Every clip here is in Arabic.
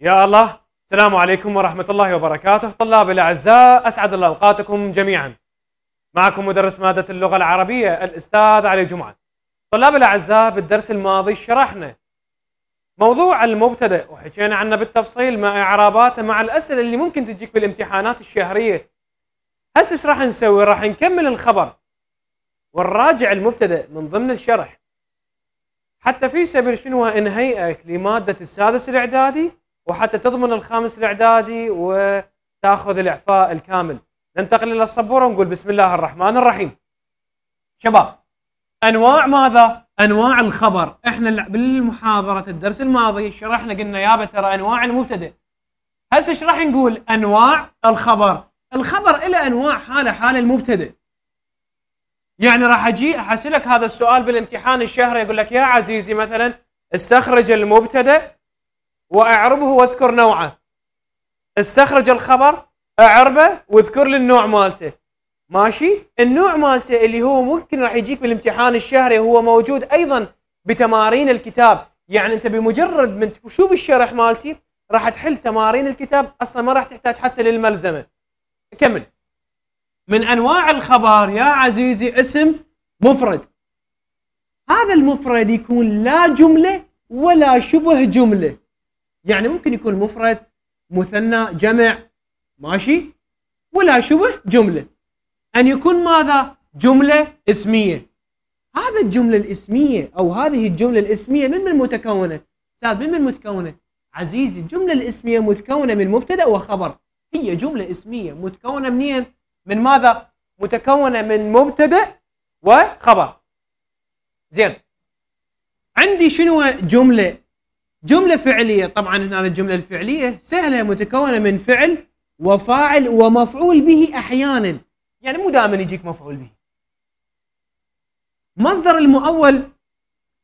يا الله السلام عليكم ورحمة الله وبركاته طلاب الأعزاء أسعد الله أوقاتكم جميعا معكم مدرس مادة اللغة العربية الأستاذ علي جمعة طلاب الأعزاء بالدرس الماضي شرحنا موضوع المبتدأ وحكينا عنه بالتفصيل مع إعراباته مع الأسئلة اللي ممكن تجيك بالامتحانات الشهرية هسه ايش راح نسوي؟ راح نكمل الخبر ونراجع المبتدأ من ضمن الشرح حتى في سبيل شنو انهيئك لماده السادس الاعدادي وحتى تضمن الخامس الاعدادي وتاخذ الاعفاء الكامل. ننتقل الى السبوره ونقول بسم الله الرحمن الرحيم. شباب انواع ماذا؟ انواع الخبر، احنا بالمحاضره الدرس الماضي شرحنا قلنا يا ترى انواع المبتدئ. هسه ايش راح نقول؟ انواع الخبر، الخبر له انواع حاله حاله المبتدئ. يعني راح اجي احسلك هذا السؤال بالامتحان الشهري يقول لك يا عزيزي مثلا استخرج المبتدا واعربه واذكر نوعه استخرج الخبر اعربه واذكر لي النوع مالته ماشي النوع مالته اللي هو ممكن راح يجيك بالامتحان الشهري هو موجود ايضا بتمارين الكتاب يعني انت بمجرد من تشوف الشرح مالتي راح تحل تمارين الكتاب اصلا ما راح تحتاج حتى للملزمه كمل من انواع الخبر يا عزيزي اسم مفرد هذا المفرد يكون لا جمله ولا شبه جمله يعني ممكن يكون مفرد مثنى جمع ماشي ولا شبه جمله ان يكون ماذا جمله اسميه هذا الجمله الاسميه او هذه الجمله الاسميه من من متكونه استاذ من من متكونه عزيزي الجمله الاسميه متكونه من مبتدا وخبر هي جمله اسميه متكونه منين من ماذا؟ متكونة من مبتدأ وخبر زين عندي شنو جملة جملة فعلية طبعا هنا الجملة الفعلية سهلة متكونة من فعل وفاعل ومفعول به أحيانا يعني مو دائما يجيك مفعول به مصدر المؤول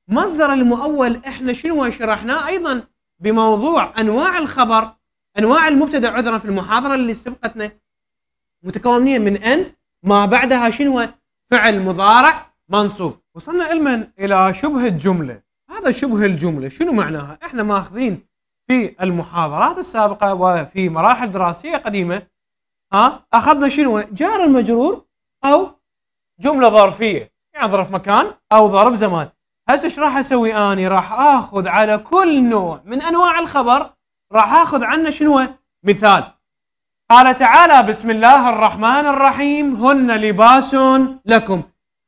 مصدر المؤول احنا شنو شرحناه ايضا بموضوع انواع الخبر انواع المبتدا عذرا في المحاضره اللي سبقتنا متكونين من ان ما بعدها شنو فعل مضارع منصوب وصلنا علما الى شبه الجمله هذا شبه الجمله شنو معناها احنا ماخذين في المحاضرات السابقه وفي مراحل دراسيه قديمه ها اخذنا شنو جار المجرور او جمله ظرفيه يعني ظرف مكان او ظرف زمان هسه ايش راح اسوي اني راح اخذ على كل نوع من انواع الخبر راح اخذ عنه شنو مثال قال تعالى بسم الله الرحمن الرحيم هن لباس لكم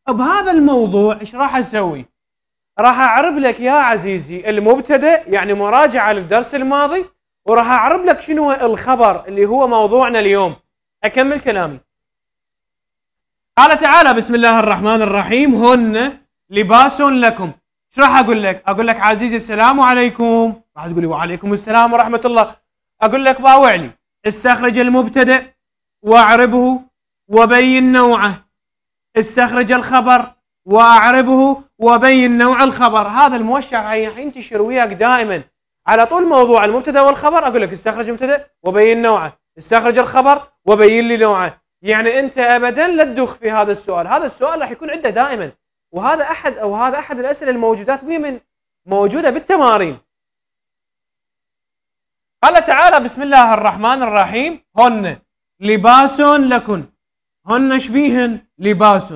بهذا الموضوع ايش راح اسوي راح اعرب لك يا عزيزي المبتدا يعني مراجعه للدرس الماضي وراح اعرب لك شنو الخبر اللي هو موضوعنا اليوم اكمل كلامي قال تعالى بسم الله الرحمن الرحيم هن لباس لكم ايش راح اقول لك اقول لك عزيزي السلام عليكم راح تقولي وعليكم السلام ورحمه الله اقول لك باوع لي استخرج المبتدأ وأعربه وبين نوعه استخرج الخبر وأعربه وبين نوع الخبر هذا الموشح ينتشر وياك دائما على طول موضوع المبتدا والخبر اقول لك استخرج المبتدا وبين نوعه استخرج الخبر وبين لي نوعه يعني انت ابدا لا تدخ في هذا السؤال هذا السؤال راح يكون عنده دائما وهذا احد او هذا احد الاسئله الموجودات ويمن موجوده بالتمارين قال تعالى بسم الله الرحمن الرحيم هن لباس لكن هن شبيهن لباس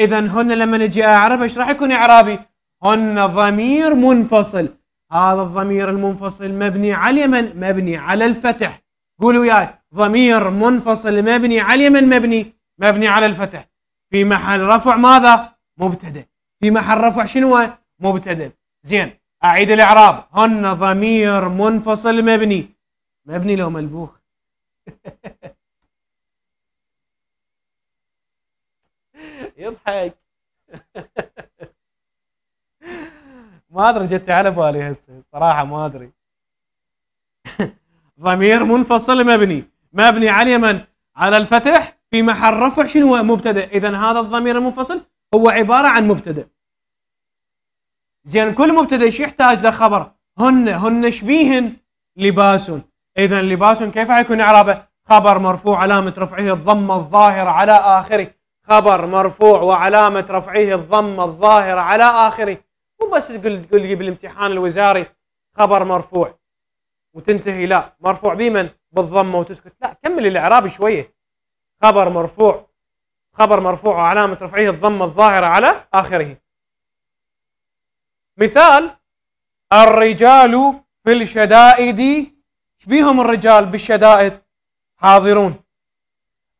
اذا هن لما نجي اعرب آية ايش راح يكون اعرابي؟ هن ضمير منفصل هذا الضمير المنفصل مبني على اليمن مبني على الفتح قولوا وياي ضمير منفصل مبني على اليمن مبني مبني على الفتح في محل رفع ماذا؟ مبتدأ في محل رفع شنو؟ مبتدأ زين أعيد الإعراب هن ضمير منفصل مبني مبني لو ملبوخ يضحك ما ادري جت على بالي هسه صراحه ما ادري ضمير منفصل مبني مبني على اليمن على الفتح في محل رفع شنو مبتدا اذا هذا الضمير المنفصل هو عباره عن مبتدا زين كل مبتدا ايش يحتاج له خبر هن هن شبيهن لباسن إذا لباس كيف حيكون إعرابه؟ خبر مرفوع علامة رفعه الضمة الظاهرة على آخره خبر مرفوع وعلامة رفعه الضمة الظاهرة على آخره مو بس تقول تقول لي بالامتحان الوزاري خبر مرفوع وتنتهي لا مرفوع بمن؟ بالضمة وتسكت لا كمل الإعراب شوية خبر مرفوع خبر مرفوع وعلامة رفعه الضمة الظاهرة على آخره مثال الرجال في الشدائد بيهم الرجال بالشدائد حاضرون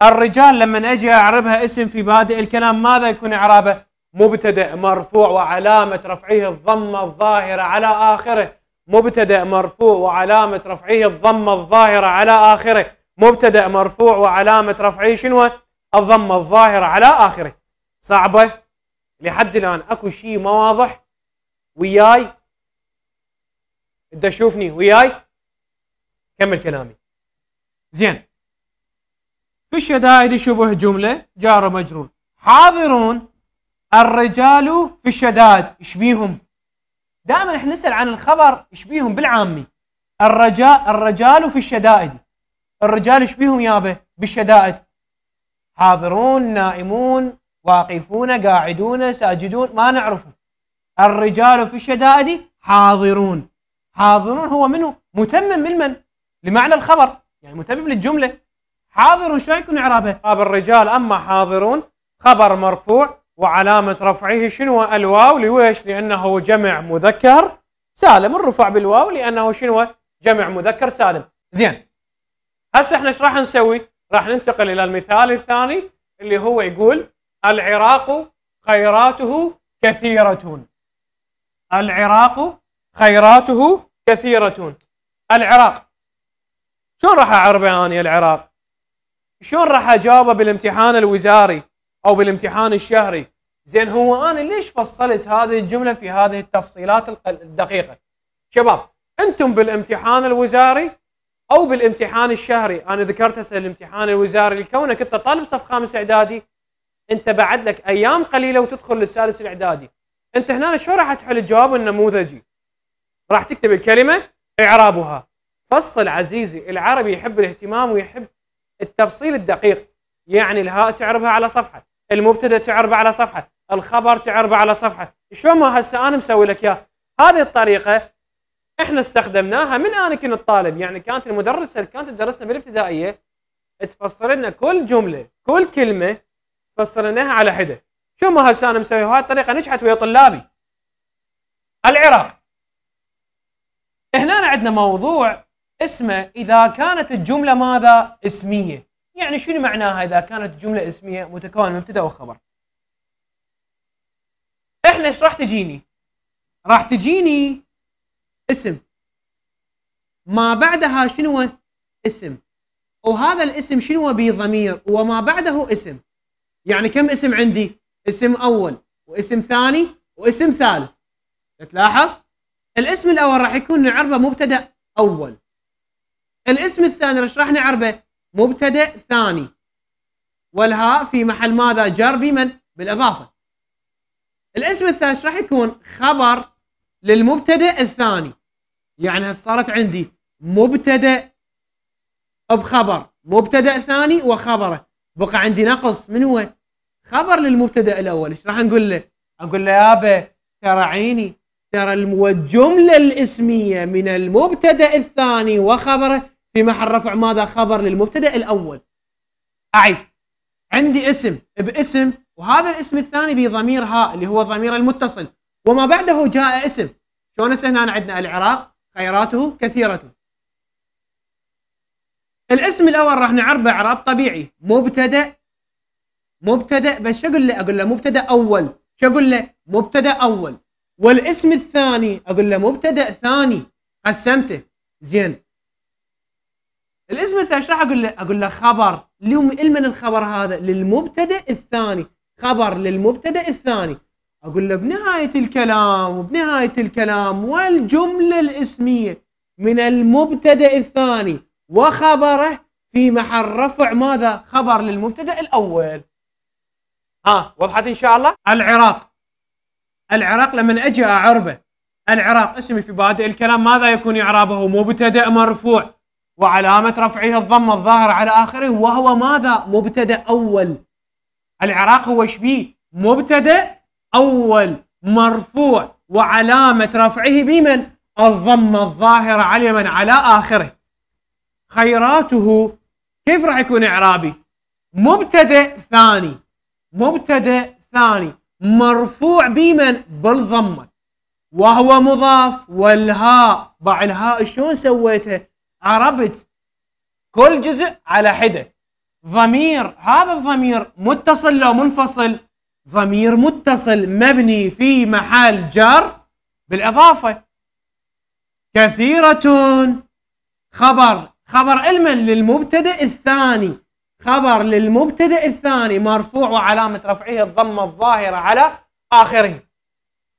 الرجال لما اجي اعربها اسم في بادئ الكلام ماذا يكون اعرابه؟ مبتدأ مرفوع وعلامة رفعه الضمة الظاهرة على آخره مبتدأ مرفوع وعلامة رفعه الضمة الظاهرة على آخره مبتدأ مرفوع وعلامة رفعه شنو؟ الضمة الظاهرة على آخره صعبة لحد الآن أكو شيء ما واضح وياي بدي اشوفني وياي كمل كلامي زين في الشدائد شبه جملة جار مجرور حاضرون الرجال في الشدائد ايش بيهم؟ دائما احنا نسأل عن الخبر ايش بيهم بالعامي الرجاء الرجال في الشدائد الرجال ايش بيهم بالشدائد حاضرون نائمون واقفون قاعدون ساجدون ما نعرفه الرجال في الشدائد حاضرون حاضرون هو منه متمم من من لمعنى الخبر يعني متبب للجملة حاضر شو يكون إعرابه؟ إعراب الرجال أما حاضرون خبر مرفوع وعلامة رفعه شنو الواو لويش؟ لأنه جمع مذكر سالم الرفع بالواو لأنه شنو جمع مذكر سالم زين هسه احنا ايش راح نسوي؟ راح ننتقل إلى المثال الثاني اللي هو يقول العراق خيراته كثيرة العراق خيراته كثيرة العراق شلون راح اعربه اني العراق؟ شلون راح اجاوبه بالامتحان الوزاري او بالامتحان الشهري؟ زين هو انا ليش فصلت هذه الجمله في هذه التفصيلات الدقيقه؟ شباب انتم بالامتحان الوزاري او بالامتحان الشهري، انا ذكرت هسه الامتحان الوزاري لكونك انت طالب صف خامس اعدادي انت بعد لك ايام قليله وتدخل للسادس الاعدادي. انت هنا شو راح تحل الجواب النموذجي؟ راح تكتب الكلمه اعرابها فصل عزيزي العربي يحب الاهتمام ويحب التفصيل الدقيق يعني الهاء تعربها على صفحه المبتدا تعربه على صفحه الخبر تعربه على صفحه شلون ما هسه انا مسوي لك يا هذه الطريقه احنا استخدمناها من انا كنت طالب يعني كانت المدرسه اللي كانت تدرسنا بالابتدائيه تفسر لنا كل جمله كل كلمه فصلناها على حده شو ما هسه انا مسوي هاي الطريقه نجحت ويا طلابي العراق هنا عندنا موضوع اسمه إذا كانت الجملة ماذا؟ اسمية يعني شنو معناها إذا كانت الجملة اسمية متكون من مبتدأ وخبر إحنا إيش راح تجيني؟ راح تجيني اسم ما بعدها شنو اسم وهذا الاسم شنو بضمير وما بعده اسم يعني كم اسم عندي اسم اول واسم ثاني واسم ثالث تلاحظ الاسم الاول راح يكون نعربه مبتدا اول الاسم الثاني راح نعربه؟ مبتدا ثاني والهاء في محل ماذا جر بمن بالاضافه الاسم الثالث راح يكون خبر للمبتدا الثاني يعني صارت عندي مبتدا بخبر مبتدا ثاني وخبره بقى عندي نقص من هو خبر للمبتدا الاول ايش راح نقول له اقول له يابا ترى عيني ترى الجمله الاسميه من المبتدا الثاني وخبره في محل رفع ماذا خبر للمبتدا الاول اعد عندي اسم باسم وهذا الاسم الثاني بضمير هاء اللي هو ضمير المتصل وما بعده جاء اسم شلون هسه هنا عندنا العراق خيراته كثيرته الاسم الاول راح نعربه اعراب طبيعي مبتدا مبتدا بس شو اقول له؟ اقول له مبتدا اول شو اقول له؟ مبتدا اول والاسم الثاني اقول له مبتدا ثاني قسمته زين الاسم الثاني راح اقول له؟ اقول له خبر لمن الخبر هذا؟ للمبتدا الثاني خبر للمبتدا الثاني اقول له بنهايه الكلام وبنهايه الكلام والجمله الاسميه من المبتدا الثاني وخبره في محل رفع ماذا؟ خبر للمبتدا الاول. ها وضحت ان شاء الله؟ العراق العراق لما اجي اعربه العراق اسمي في بادئ الكلام ماذا يكون اعرابه؟ مبتدا مرفوع وعلامة رفعه الضم الظاهر على آخره وهو ماذا؟ مبتدأ أول العراق هو شبيه مبتدأ أول مرفوع وعلامة رفعه بمن؟ الضم الظاهرة على من؟ على آخره خيراته كيف راح يكون إعرابي؟ مبتدأ ثاني مبتدأ ثاني مرفوع بمن؟ بالضمة وهو مضاف والهاء باع الهاء شلون سويته؟ عربت كل جزء على حده ضمير هذا الضمير متصل لو منفصل ضمير متصل مبني في محل جر بالإضافة كثيرة خبر خبر المن للمبتدأ الثاني خبر للمبتدأ الثاني مرفوع وعلامة رفعه الضمة الظاهرة على آخره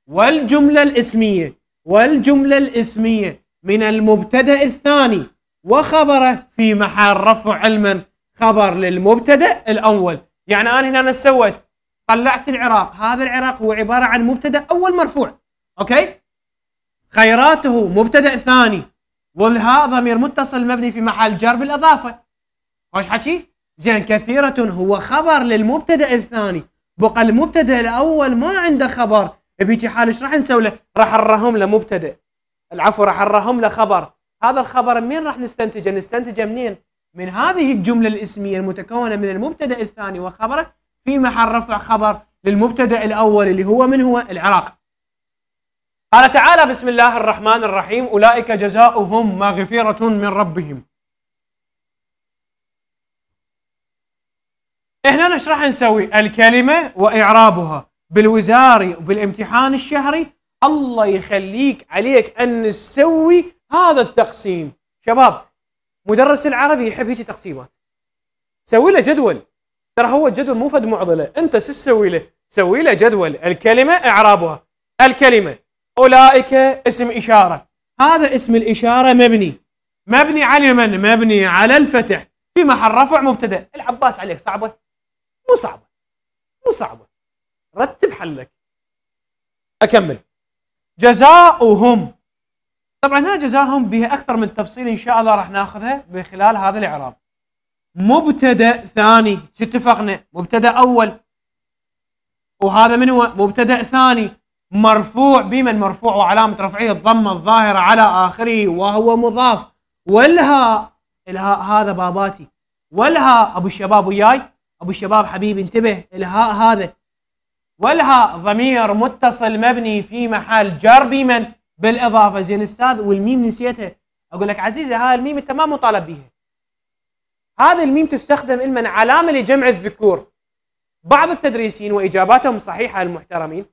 والجملة الاسمية والجملة الاسمية من المبتدأ الثاني وخبره في محل رفع علما خبر للمبتدا الاول يعني انا هنا انا سويت طلعت العراق هذا العراق هو عباره عن مبتدا اول مرفوع اوكي خيراته مبتدا ثاني والها ضمير متصل مبني في محل جر بالاضافه خوش حكي زين كثيره هو خبر للمبتدا الثاني بقى المبتدا الاول ما عنده خبر بهيجي حال ايش راح نسوي له؟ راح نرهم له مبتدا العفو راح نرهم له خبر هذا الخبر من راح نستنتجه نستنتجه منين من هذه الجملة الاسمية المتكونة من المبتدأ الثاني وخبره في محل رفع خبر للمبتدأ الأول اللي هو من هو العراق قال تعالى بسم الله الرحمن الرحيم أولئك جزاؤهم مغفرة من ربهم هنا ايش راح نسوي الكلمة وإعرابها بالوزاري وبالامتحان الشهري الله يخليك عليك أن تسوي هذا التقسيم شباب مدرس العربي يحب هيك تقسيمات سوي له جدول ترى هو الجدول مو فد معضله انت شو تسوي له؟ سوي له جدول الكلمه اعرابها الكلمه اولئك اسم اشاره هذا اسم الاشاره مبني مبني على من؟ مبني على الفتح في محل رفع مبتدا العباس عليك صعبه؟ مو صعبه مو صعبه رتب حلك اكمل جزاؤهم طبعا هنا جزاهم به اكثر من تفصيل ان شاء الله راح ناخذها بخلال هذا الاعراب مبتدا ثاني شو اتفقنا مبتدا اول وهذا من هو مبتدا ثاني مرفوع بمن مرفوع وعلامه رفعه الضمه الظاهره على اخره وهو مضاف والها الهاء هذا باباتي والها ابو الشباب وياي ابو الشباب حبيبي انتبه الهاء هذا والها ضمير متصل مبني في محل جر بمن بالاضافه زين استاذ والميم نسيتها اقول لك عزيزي هاي الميم انت ما مطالب بها هذا الميم تستخدم المن علامه لجمع الذكور بعض التدريسين واجاباتهم صحيحه المحترمين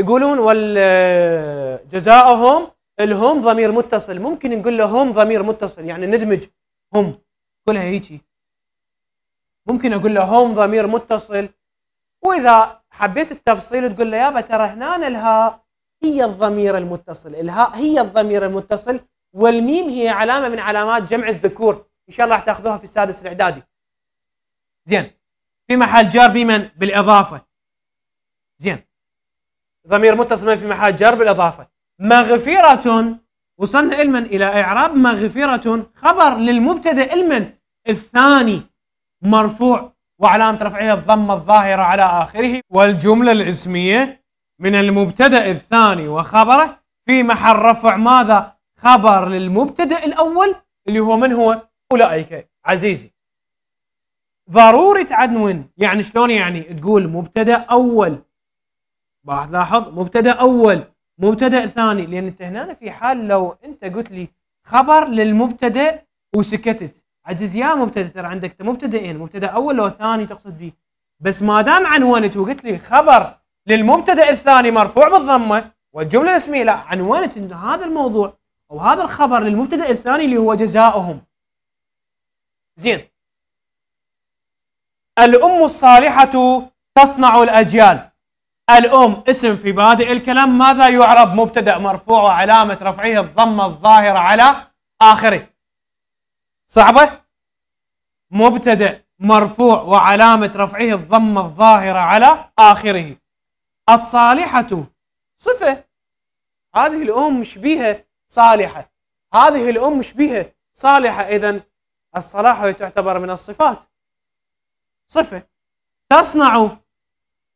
يقولون والجزاءهم الهم ضمير متصل ممكن نقول له هم ضمير متصل يعني ندمج هم كلها هيجي ممكن اقول له هم ضمير متصل واذا حبيت التفصيل تقول له يابا ترى هنا الهاء هي الضمير المتصل الهاء هي الضمير المتصل والميم هي علامة من علامات جمع الذكور إن شاء الله راح تأخذوها في السادس الإعدادي زين في محل جر بمن بالإضافة زين ضمير متصل في محل جر بالإضافة مغفرة وصلنا المن إلى إعراب مغفرة خبر للمبتدأ المن الثاني مرفوع وعلامة رفعه الضمة الظاهرة على آخره والجملة الاسمية من المبتدأ الثاني وخبره في محل رفع ماذا؟ خبر للمبتدأ الأول اللي هو من هو؟ أولئك عزيزي ضروري تعنون يعني شلون يعني تقول مبتدأ أول راح تلاحظ مبتدأ أول مبتدأ ثاني لأن أنت هنا في حال لو أنت قلت لي خبر للمبتدأ وسكتت عزيز يا مبتدأ ترى عندك مبتدئين مبتدأ أول أو ثاني تقصد به بس ما دام عنونت وقلت لي خبر للمبتدا الثاني مرفوع بالضمه والجمله الاسميه لا عنونت ان هذا الموضوع او هذا الخبر للمبتدا الثاني اللي هو جزاؤهم زين الام الصالحه تصنع الاجيال الام اسم في بادئ الكلام ماذا يعرب مبتدا مرفوع وعلامه رفعه الضمه الظاهره على اخره صعبه مبتدا مرفوع وعلامه رفعه الضمه الظاهره على اخره الصالحة صفة هذه الأم شبيهة صالحة هذه الأم شبيهة صالحة إذا الصلاحة تعتبر من الصفات صفة تصنع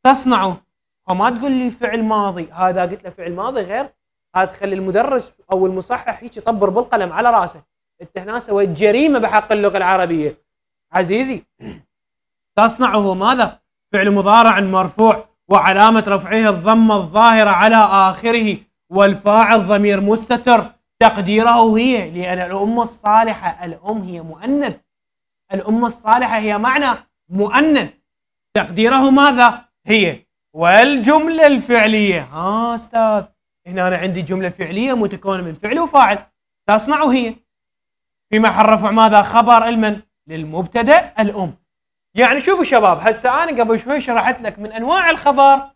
تصنع وما تقول لي فعل ماضي هذا قلت له فعل ماضي غير هذا تخلي المدرس أو المصحح هيك يطبر بالقلم على راسه أنت هنا سويت جريمة بحق اللغة العربية عزيزي تصنعه ماذا؟ فعل مضارع مرفوع وعلامة رفعه الضمة الظاهرة على آخره والفاعل ضمير مستتر تقديره هي لأن الأم الصالحة الأم هي مؤنث الأم الصالحة هي معنى مؤنث تقديره ماذا هي والجملة الفعلية ها أستاذ هنا أنا عندي جملة فعلية متكونة من فعل وفاعل تصنع هي في محل رفع ماذا خبر المن للمبتدأ الأم يعني شوفوا شباب هسه انا قبل شوي شرحت لك من انواع الخبر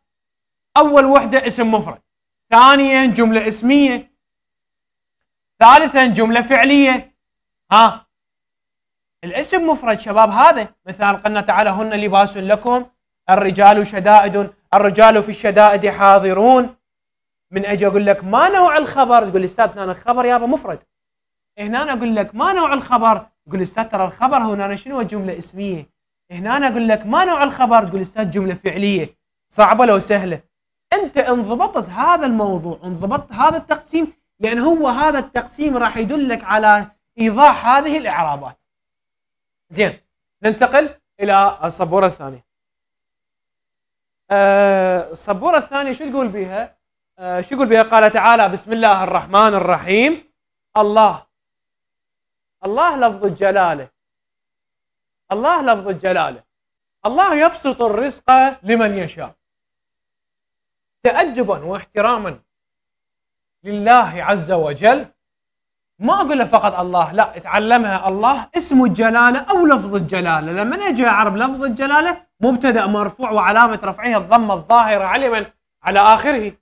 اول وحده اسم مفرد ثانيا جمله اسميه ثالثا جمله فعليه ها الاسم مفرد شباب هذا مثال قلنا تعالى هن لباس لكم الرجال شدائد الرجال في الشدائد حاضرون من اجي اقول لك ما نوع الخبر تقول استاذ انا الخبر يابا مفرد إيه، هنا انا اقول لك ما نوع الخبر تقول استاذ ترى الخبر هنا شنو جمله اسميه هنا انا اقول لك ما نوع الخبر تقول استاذ جمله فعليه صعبه لو سهله انت انضبطت هذا الموضوع انضبطت هذا التقسيم لان هو هذا التقسيم راح يدلك على ايضاح هذه الاعرابات زين ننتقل الى الصبورة الثانيه أه الثانيه شو تقول بها أه شو يقول بها قال تعالى بسم الله الرحمن الرحيم الله الله لفظ الجلاله الله لفظ الجلاله الله يبسط الرزق لمن يشاء تأجبا واحتراما لله عز وجل ما اقول فقط الله لا اتعلمها الله اسم الجلاله او لفظ الجلاله لما نجي اعرب لفظ الجلاله مبتدا مرفوع وعلامه رفعه الضمه الظاهره على من على اخره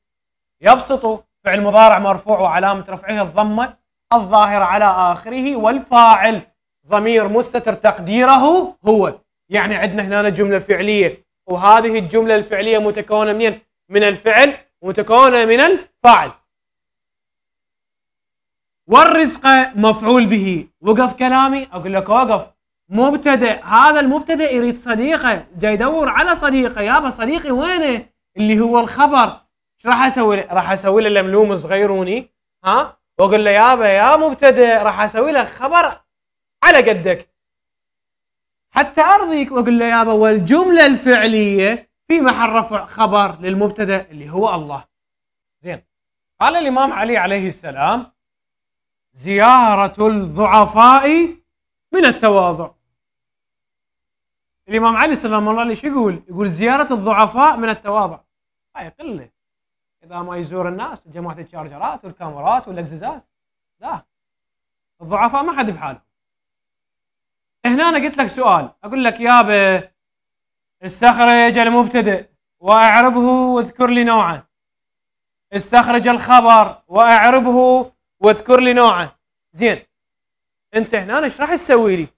يبسط فعل مضارع مرفوع وعلامه رفعه الضمه الظاهره على اخره والفاعل ضمير مستتر تقديره هو يعني عندنا هنا جملة فعلية وهذه الجملة الفعلية متكونة منين؟ من الفعل ومتكونة من الفاعل والرزق مفعول به وقف كلامي أقول لك وقف مبتدأ هذا المبتدأ يريد صديقه جاي يدور على صديقه يابا صديقي وينه اللي هو الخبر ايش راح اسوي له؟ راح اسوي له لملوم صغيروني ها واقول له يابا يا مبتدئ راح اسوي له خبر على قدك حتى ارضيك واقول له يابا والجمله الفعليه في محل رفع خبر للمبتدا اللي هو الله زين قال الامام علي عليه السلام زياره الضعفاء من التواضع الامام علي سلام الله عليه شو يقول؟ يقول زياره الضعفاء من التواضع هاي آه، قله اذا ما يزور الناس جماعه الشارجرات والكاميرات والاكزازات لا الضعفاء ما حد بحالهم هنا أنا قلت لك سؤال أقول لك يابا استخرج المبتدئ وأعربه واذكر لي نوعه استخرج الخبر وأعربه واذكر لي نوعه زين أنت هنا إيش راح تسوي لي؟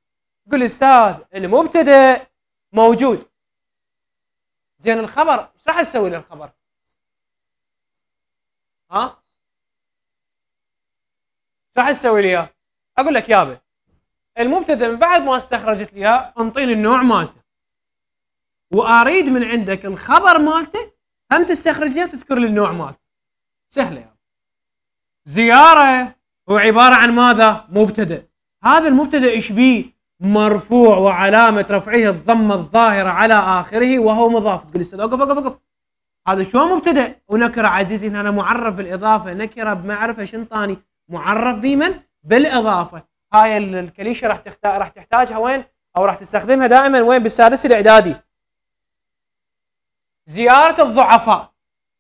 قل أستاذ المبتدئ موجود زين الخبر ايش راح تسوي للخبر؟ ها؟ ايش راح تسوي لي اياه؟ اقول لك يابه المبتدا من بعد ما استخرجت لي انطيني النوع مالته واريد من عندك الخبر مالته هم تستخرج لي تذكر لي النوع مالته سهله يعني. زياره هو عباره عن ماذا مبتدا هذا المبتدا ايش بيه مرفوع وعلامه رفعه الضمه الظاهره على اخره وهو مضاف تقول استاذ اوقف اوقف اوقف هذا شو مبتدا ونكره عزيزي هنا انا معرف بالاضافه نكره بمعرفه شنطاني معرف ذي بالاضافه هاي الكليشه راح تحتاج راح تحتاجها وين او راح تستخدمها دائما وين بالسادس الاعدادي زياره الضعفاء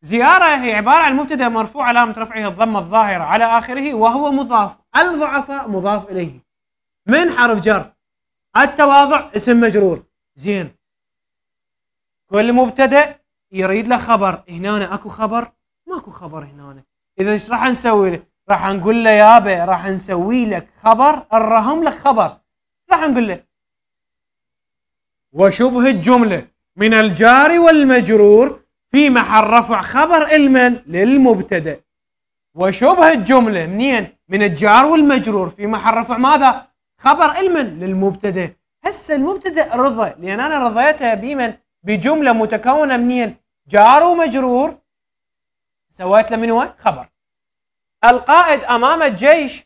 زياره هي عباره عن مبتدا مرفوع علامه رفعه الضمه الظاهره على اخره وهو مضاف الضعفاء مضاف اليه من حرف جر التواضع اسم مجرور زين كل مبتدا يريد له خبر هنا اكو خبر ماكو خبر هنا اذا ايش راح نسوي راح نقول له يابا راح نسوي لك خبر الرهم لك خبر راح نقول له وشبه الجملة من الجار والمجرور في محل رفع خبر المن للمبتدا وشبه الجملة منين من الجار والمجرور في محل رفع ماذا خبر المن للمبتدا هسه المبتدا رضى لان انا رضيتها بمن بجملة متكونة منين جار ومجرور سويت له من هو خبر القائد أمام الجيش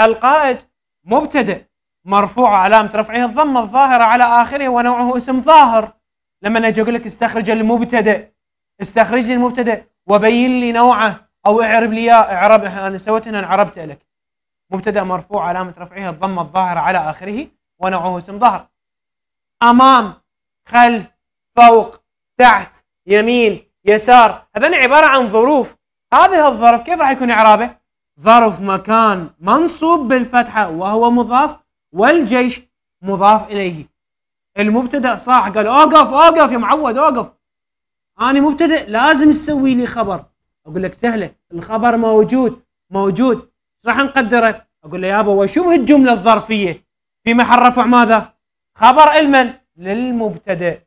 القائد مبتدئ مرفوع علامة رفعه الضمة الظاهرة على آخره ونوعه اسم ظاهر لما أجي أقول لك استخرج المبتدئ استخرج لي المبتدئ وبين لي نوعه أو اعرب لي إياه اعرب أنا سويت هنا عربته لك مبتدأ مرفوع علامة رفعه الضمة الظاهرة على آخره ونوعه اسم ظاهر أمام خلف فوق تحت يمين يسار هذان عبارة عن ظروف هذا الظرف كيف راح يكون إعرابه؟ ظرف مكان منصوب بالفتحة وهو مضاف والجيش مضاف إليه المبتدأ صاح قال أوقف أوقف يا معود أوقف أنا مبتدئ لازم تسوي لي خبر أقول لك سهلة الخبر موجود موجود راح نقدره؟ أقول له يابا وشو الجمله الظرفية في محل رفع ماذا؟ خبر لمن؟ للمبتدئ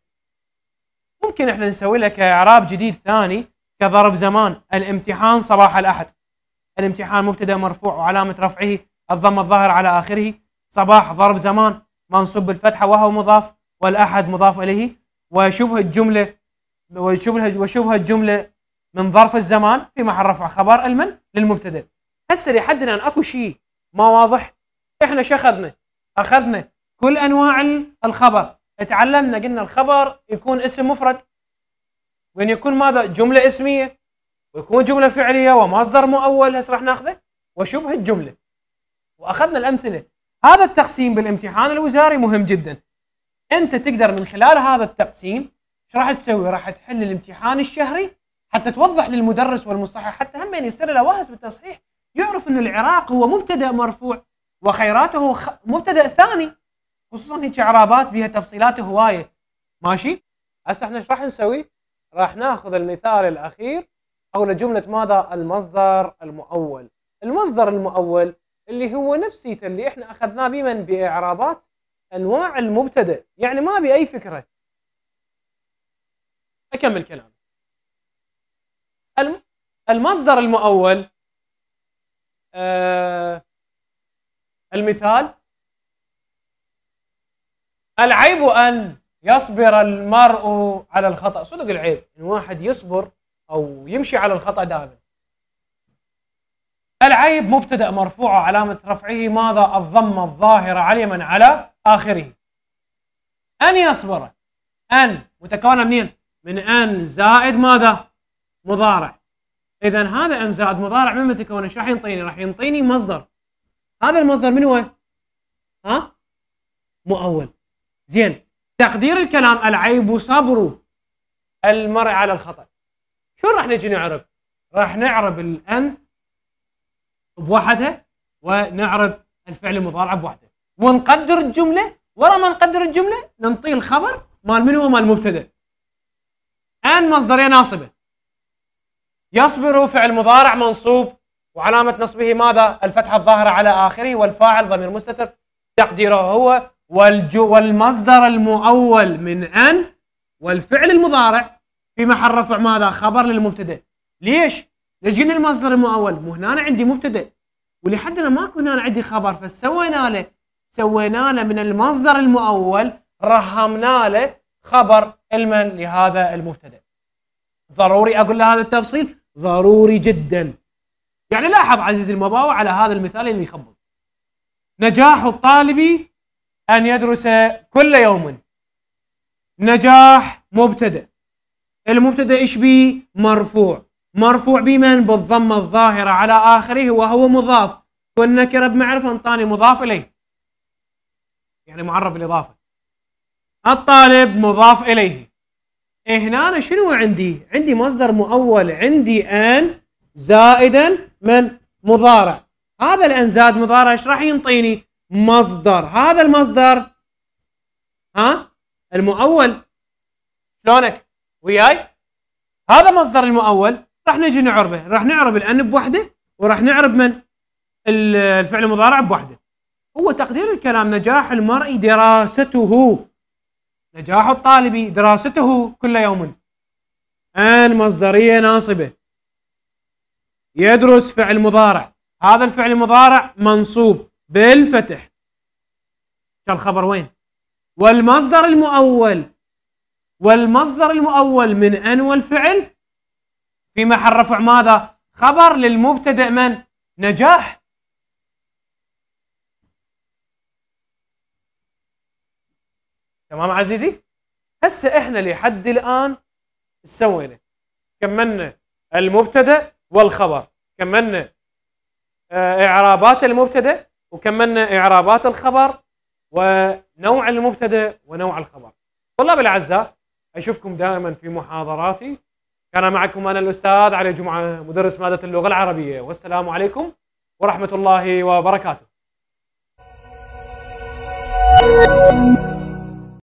ممكن احنا نسوي لك إعراب جديد ثاني كظرف زمان الامتحان صباح الأحد الامتحان مبتدأ مرفوع وعلامة رفعه الضم الظاهر على آخره صباح ظرف زمان منصوب بالفتحة وهو مضاف والأحد مضاف إليه وشبه الجملة وشبه وشبه الجملة من ظرف الزمان في محل رفع خبر المن للمبتدأ هسه لحد الآن أكو شيء ما واضح إحنا شو أخذنا؟ أخذنا كل أنواع الخبر تعلمنا قلنا الخبر يكون اسم مفرد وأن يكون ماذا جملة اسمية ويكون جملة فعلية ومصدر مؤول هسه راح ناخذه وشبه الجملة وأخذنا الأمثلة هذا التقسيم بالامتحان الوزاري مهم جدا أنت تقدر من خلال هذا التقسيم ايش راح تسوي؟ راح تحل الامتحان الشهري حتى توضح للمدرس والمصحح حتى هم يعني يصير له واهس بالتصحيح يعرف أن العراق هو مبتدأ مرفوع وخيراته خ... مبتدأ ثاني خصوصا هيك اعرابات بها تفصيلات هوايه ماشي هسه احنا ايش راح نسوي؟ راح ناخذ المثال الأخير حول جملة ماذا؟ المصدر المؤول المصدر المؤول اللي هو نفسيته اللي احنا أخذناه بمن بإعرابات أنواع المبتدأ يعني ما بأي فكرة أكمل كلامي المصدر المؤول آه المثال العيب أن يصبر المرء على الخطأ صدق العيب إن واحد يصبر أو يمشي على الخطأ دائما العيب مبتدأ مرفوع علامة رفعه ماذا الضمة الظاهرة على اليمن على آخره أن يصبر أن متكونة منين؟ من أن زائد ماذا؟ مضارع إذا هذا أن زائد مضارع مما تكون ايش راح ينطيني؟ راح ينطيني مصدر هذا المصدر من هو؟ ها؟ مؤول زين تقدير الكلام العيب صبر المرء على الخطأ شو راح نجي نعرب راح نعرب الأن بوحدها ونعرب الفعل المضارع بوحده ونقدر الجملة ورا ما نقدر الجملة ننطي الخبر مال من هو مال المبتدا أن مصدرية ناصبة يصبر فعل مضارع منصوب وعلامة نصبه ماذا؟ الفتحة الظاهرة على آخره والفاعل ضمير مستتر تقديره هو والجو والمصدر المؤول من أن والفعل المضارع في محل رفع ماذا خبر للمبتدأ ليش؟ ليش قلنا المصدر المؤول مو هنا عندي مبتدأ ولحدنا ماكو هنا عندي خبر فسوينا له سوينا له من المصدر المؤول رهمنا له خبر علما لهذا المبتدا ضروري اقول له هذا التفصيل ضروري جدا يعني لاحظ عزيزي المباوع على هذا المثال اللي يخبط نجاح الطالب أن يدرس كل يوم نجاح مبتدأ المبتدأ إيش بي مرفوع مرفوع بمن؟ بالضمة الظاهرة على آخره وهو مضاف كنا كرب معرفة انطاني مضاف إليه يعني معرف الإضافة الطالب مضاف إليه إيه، هنا أنا شنو عندي؟ عندي مصدر مؤول عندي أن زائدا من مضارع هذا الأن زاد مضارع إيش راح ينطيني؟ مصدر هذا المصدر ها المؤول شلونك وياي هذا مصدر المؤول راح نجي نعربه راح نعرب الان بوحده وراح نعرب من الفعل المضارع بوحده هو تقدير الكلام نجاح المرء دراسته نجاح الطالب دراسته كل يوم ان مصدريه ناصبه يدرس فعل مضارع هذا الفعل المضارع منصوب بالفتح الخبر وين والمصدر المؤول والمصدر المؤول من أن والفعل في محل رفع ماذا خبر للمبتدأ من نجاح تمام عزيزي هسه احنا لحد الان سوينا كملنا المبتدا والخبر كملنا آه، اعرابات المبتدا وكملنا إعرابات الخبر ونوع المبتدأ ونوع الخبر طلاب الأعزاء أشوفكم دائما في محاضراتي كان معكم أنا الأستاذ علي جمعة مدرس مادة اللغة العربية والسلام عليكم ورحمة الله وبركاته